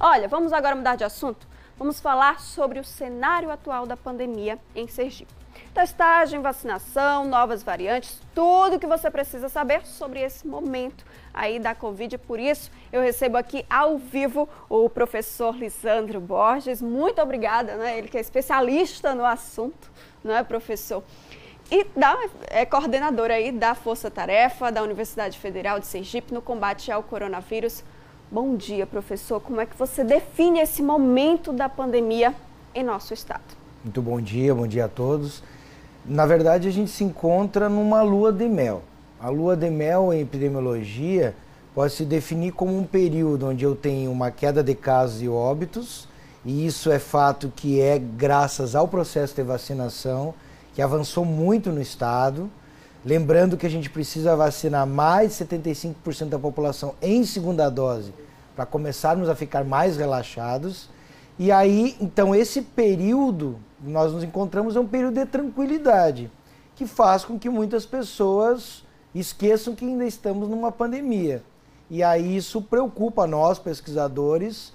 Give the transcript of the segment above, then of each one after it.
Olha, vamos agora mudar de assunto. Vamos falar sobre o cenário atual da pandemia em Sergipe. Testagem, vacinação, novas variantes, tudo que você precisa saber sobre esse momento aí da Covid. Por isso, eu recebo aqui ao vivo o professor Lisandro Borges. Muito obrigada, né? Ele que é especialista no assunto, não é, professor? e da, é coordenador aí da Força Tarefa da Universidade Federal de Sergipe no combate ao coronavírus. Bom dia, professor. Como é que você define esse momento da pandemia em nosso estado? Muito bom dia, bom dia a todos. Na verdade, a gente se encontra numa lua de mel. A lua de mel em epidemiologia pode se definir como um período onde eu tenho uma queda de casos e óbitos, e isso é fato que é graças ao processo de vacinação que avançou muito no estado. Lembrando que a gente precisa vacinar mais 75% da população em segunda dose para começarmos a ficar mais relaxados. E aí, então, esse período que nós nos encontramos é um período de tranquilidade, que faz com que muitas pessoas esqueçam que ainda estamos numa pandemia. E aí isso preocupa nós, pesquisadores,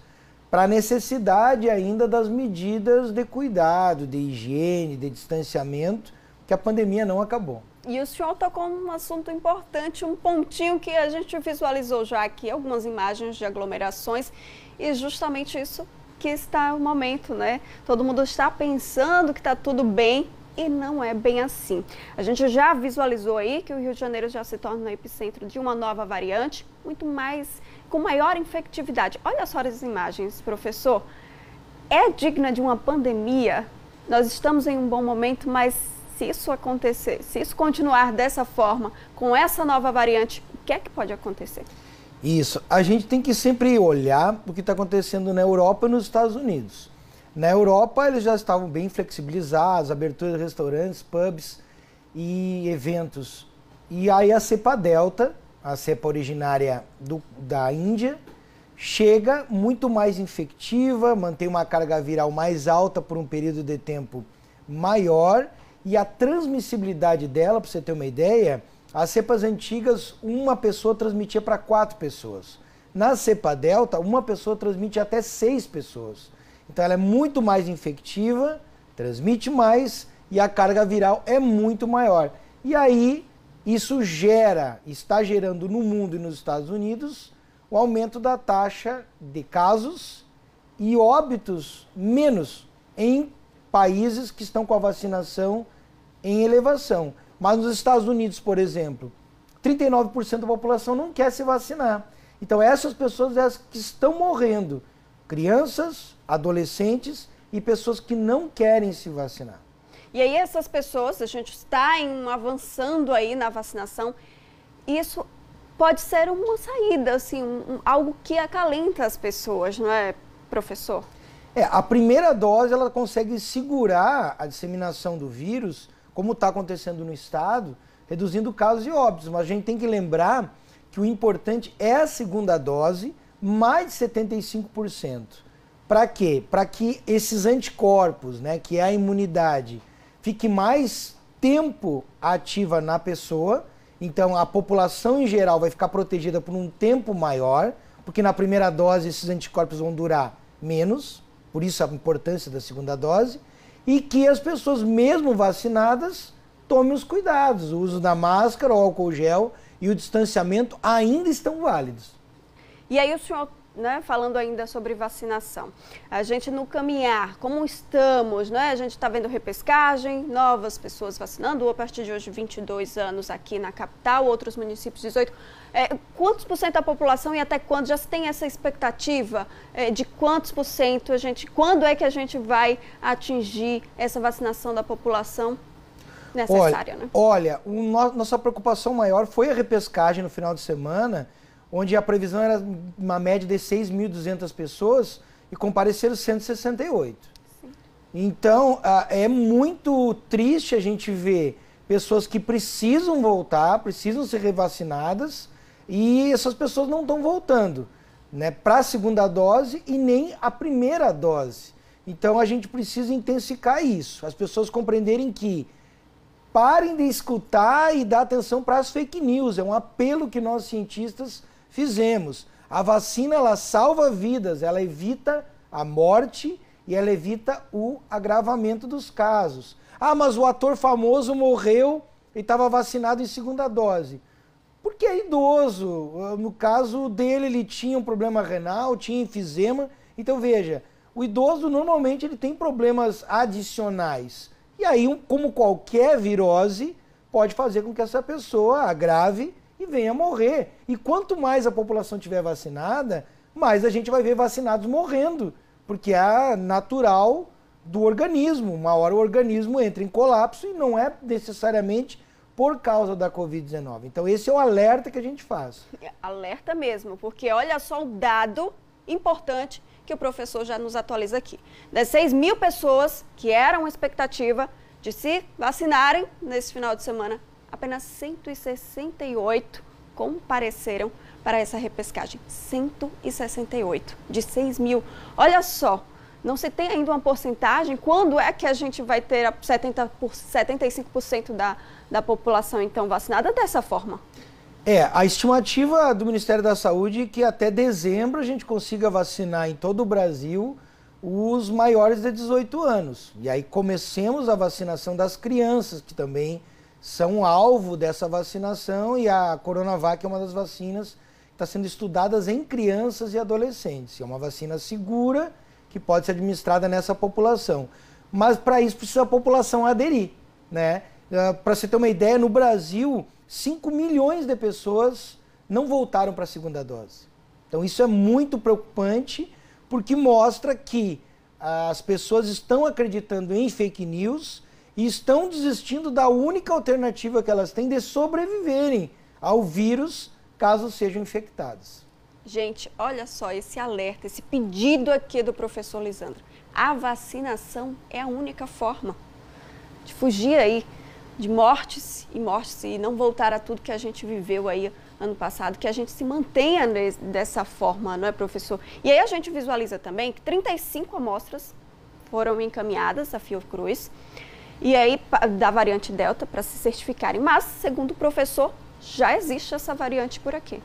para a necessidade ainda das medidas de cuidado, de higiene, de distanciamento, que a pandemia não acabou. E o senhor tocou num assunto importante, um pontinho que a gente visualizou já aqui, algumas imagens de aglomerações, e justamente isso que está o momento, né? Todo mundo está pensando que está tudo bem, e não é bem assim. A gente já visualizou aí que o Rio de Janeiro já se torna epicentro de uma nova variante, muito mais com maior infectividade. Olha só as imagens, professor. É digna de uma pandemia? Nós estamos em um bom momento, mas se isso acontecer, se isso continuar dessa forma, com essa nova variante, o que é que pode acontecer? Isso. A gente tem que sempre olhar o que está acontecendo na Europa e nos Estados Unidos. Na Europa, eles já estavam bem flexibilizados abertura de restaurantes, pubs e eventos. E aí a cepa delta, a cepa originária do, da Índia, chega muito mais infectiva, mantém uma carga viral mais alta por um período de tempo maior e a transmissibilidade dela, para você ter uma ideia, as cepas antigas, uma pessoa transmitia para quatro pessoas. Na cepa delta, uma pessoa transmite até seis pessoas. Então ela é muito mais infectiva, transmite mais e a carga viral é muito maior. E aí isso gera, está gerando no mundo e nos Estados Unidos o aumento da taxa de casos e óbitos menos em países que estão com a vacinação em elevação. Mas nos Estados Unidos, por exemplo, 39% da população não quer se vacinar. Então, essas pessoas são é as que estão morrendo: crianças, adolescentes e pessoas que não querem se vacinar. E aí, essas pessoas, a gente está em, avançando aí na vacinação, isso pode ser uma saída, assim, um, algo que acalenta as pessoas, não é, professor? É, a primeira dose ela consegue segurar a disseminação do vírus, como está acontecendo no estado, reduzindo casos e óbitos. Mas a gente tem que lembrar que o importante é a segunda dose, mais de 75%. Para quê? Para que esses anticorpos, né, que é a imunidade, fique mais tempo ativa na pessoa. Então a população em geral vai ficar protegida por um tempo maior, porque na primeira dose esses anticorpos vão durar menos, por isso a importância da segunda dose, e que as pessoas, mesmo vacinadas, tomem os cuidados. O uso da máscara, o álcool gel e o distanciamento ainda estão válidos. E aí o senhor né, falando ainda sobre vacinação. A gente no caminhar, como estamos, né? A gente está vendo repescagem, novas pessoas vacinando, a partir de hoje 22 anos aqui na capital, outros municípios 18. É, quantos por cento da população e até quando já se tem essa expectativa é, de quantos por cento a gente, quando é que a gente vai atingir essa vacinação da população? Necessária, olha, né? olha o no, nossa preocupação maior foi a repescagem no final de semana, onde a previsão era uma média de 6.200 pessoas e compareceram 168. Sim. Então, é muito triste a gente ver pessoas que precisam voltar, precisam ser revacinadas, e essas pessoas não estão voltando né, para a segunda dose e nem a primeira dose. Então a gente precisa intensificar isso, as pessoas compreenderem que parem de escutar e dar atenção para as fake news. É um apelo que nós cientistas fizemos. A vacina ela salva vidas, ela evita a morte e ela evita o agravamento dos casos. Ah, mas o ator famoso morreu e estava vacinado em segunda dose porque é idoso. Ah, no caso dele, ele tinha um problema renal, tinha enfisema. Então veja, o idoso normalmente ele tem problemas adicionais. E aí, como qualquer virose, pode fazer com que essa pessoa agrave e venha morrer. E quanto mais a população tiver vacinada, mais a gente vai ver vacinados morrendo, porque é natural do organismo. Uma hora o organismo entra em colapso e não é necessariamente por causa da Covid-19. Então, esse é o alerta que a gente faz. É, alerta mesmo, porque olha só o dado importante que o professor já nos atualiza aqui. Das 6 mil pessoas que eram expectativa de se vacinarem nesse final de semana, apenas 168 compareceram para essa repescagem. 168 de 6 mil. Olha só não se tem ainda uma porcentagem. Quando é que a gente vai ter 70 por, 75% da, da população então vacinada dessa forma? É, a estimativa do Ministério da Saúde é que até dezembro a gente consiga vacinar em todo o Brasil os maiores de 18 anos. E aí comecemos a vacinação das crianças, que também são alvo dessa vacinação, e a Coronavac é uma das vacinas que está sendo estudadas em crianças e adolescentes. É uma vacina segura que pode ser administrada nessa população. Mas para isso precisa a população aderir. Né? Ah, para você ter uma ideia, no Brasil, 5 milhões de pessoas não voltaram para a segunda dose. Então isso é muito preocupante, porque mostra que as pessoas estão acreditando em fake news e estão desistindo da única alternativa que elas têm de sobreviverem ao vírus caso sejam infectadas. Gente, olha só esse alerta, esse pedido aqui do professor Lisandro. A vacinação é a única forma de fugir aí de mortes e mortes e não voltar a tudo que a gente viveu aí ano passado, que a gente se mantenha dessa forma, não é, professor? E aí a gente visualiza também que 35 amostras foram encaminhadas à Fiocruz e aí da variante Delta para se certificarem, mas segundo o professor, já existe essa variante por aqui.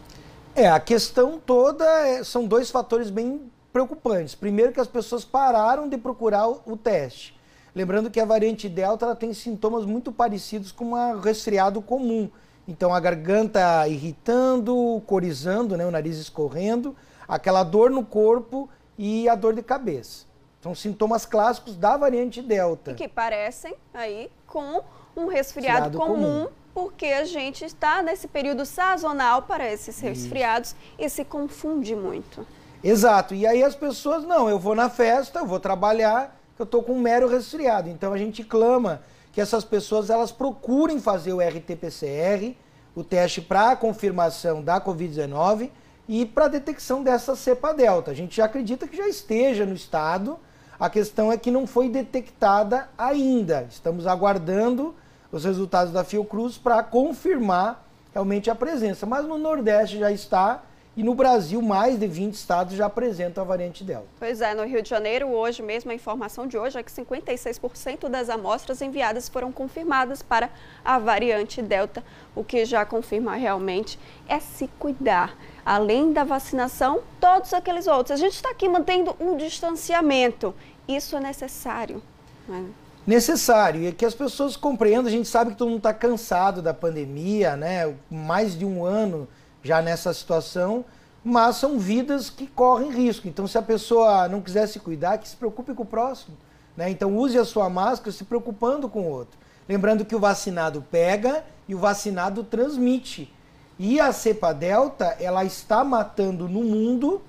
É, a questão toda é, são dois fatores bem preocupantes. Primeiro, que as pessoas pararam de procurar o, o teste. Lembrando que a variante Delta tem sintomas muito parecidos com um resfriado comum. Então, a garganta irritando, corizando, né, o nariz escorrendo, aquela dor no corpo e a dor de cabeça. São sintomas clássicos da variante Delta. E que parecem aí com um resfriado, resfriado comum, comum porque a gente está nesse período sazonal para esses resfriados Isso. e se confunde muito. Exato. E aí as pessoas, não, eu vou na festa, eu vou trabalhar, eu estou com um mero resfriado. Então a gente clama que essas pessoas elas procurem fazer o RT-PCR, o teste para confirmação da Covid-19 e para detecção dessa cepa delta. A gente já acredita que já esteja no estado. A questão é que não foi detectada ainda. Estamos aguardando os resultados da Fiocruz para confirmar realmente a presença. Mas no Nordeste já está e no Brasil, mais de 20 estados já apresentam a variante Delta. Pois é, no Rio de Janeiro, hoje mesmo, a informação de hoje é que 56% das amostras enviadas foram confirmadas para a variante Delta, o que já confirma realmente é se cuidar. Além da vacinação, todos aqueles outros. A gente está aqui mantendo um distanciamento. Isso é necessário. Né? necessário. E é que as pessoas compreendam, a gente sabe que todo mundo está cansado da pandemia, né? Mais de um ano já nessa situação, mas são vidas que correm risco. Então, se a pessoa não quiser se cuidar, que se preocupe com o próximo. Né? Então, use a sua máscara se preocupando com o outro. Lembrando que o vacinado pega e o vacinado transmite. E a cepa delta, ela está matando no mundo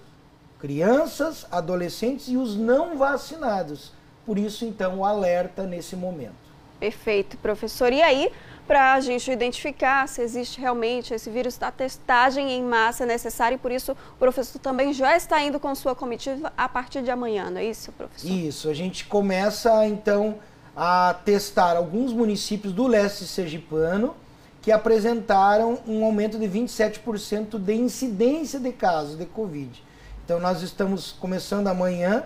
crianças, adolescentes e os não vacinados. Por isso, então, o alerta nesse momento. Perfeito, professor. E aí, para a gente identificar se existe realmente esse vírus da testagem em massa necessária, e por isso o professor também já está indo com sua comitiva a partir de amanhã, não é isso, professor? Isso, a gente começa então a testar alguns municípios do leste sergipano que apresentaram um aumento de 27% de incidência de casos de Covid. Então nós estamos começando amanhã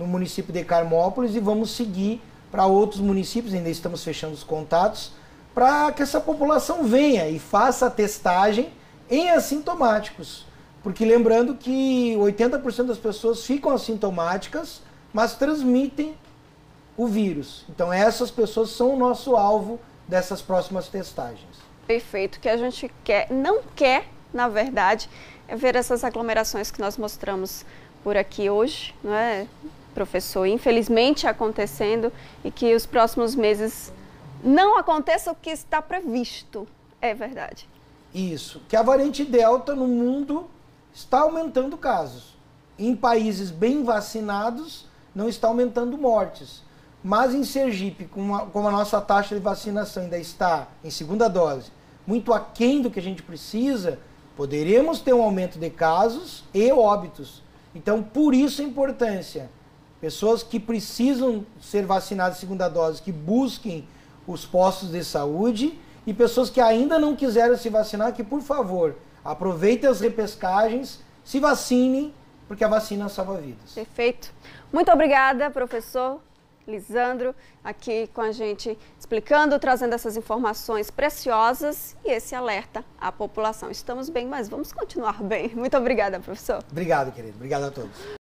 no município de Carmópolis e vamos seguir para outros municípios, ainda estamos fechando os contatos, para que essa população venha e faça a testagem em assintomáticos. Porque lembrando que 80% das pessoas ficam assintomáticas, mas transmitem o vírus. Então essas pessoas são o nosso alvo dessas próximas testagens. Perfeito, que a gente quer, não quer, na verdade, é ver essas aglomerações que nós mostramos por aqui hoje, não é? professor, infelizmente acontecendo e que os próximos meses não aconteça o que está previsto. É verdade. Isso, que a variante Delta no mundo está aumentando casos. Em países bem vacinados, não está aumentando mortes. Mas em Sergipe, como a, nossa taxa de vacinação ainda está em segunda dose, muito aquém do que a gente precisa, poderemos ter um aumento de casos e óbitos. Então, por isso a importância Pessoas que precisam ser vacinadas segunda dose, que busquem os postos de saúde e pessoas que ainda não quiseram se vacinar, que por favor, aproveitem as repescagens, se vacinem, porque a vacina salva vidas. Perfeito. Muito obrigada, professor Lisandro, aqui com a gente explicando, trazendo essas informações preciosas e esse alerta à população. Estamos bem, mas vamos continuar bem. Muito obrigada, professor. Obrigado, querido. Obrigado a todos.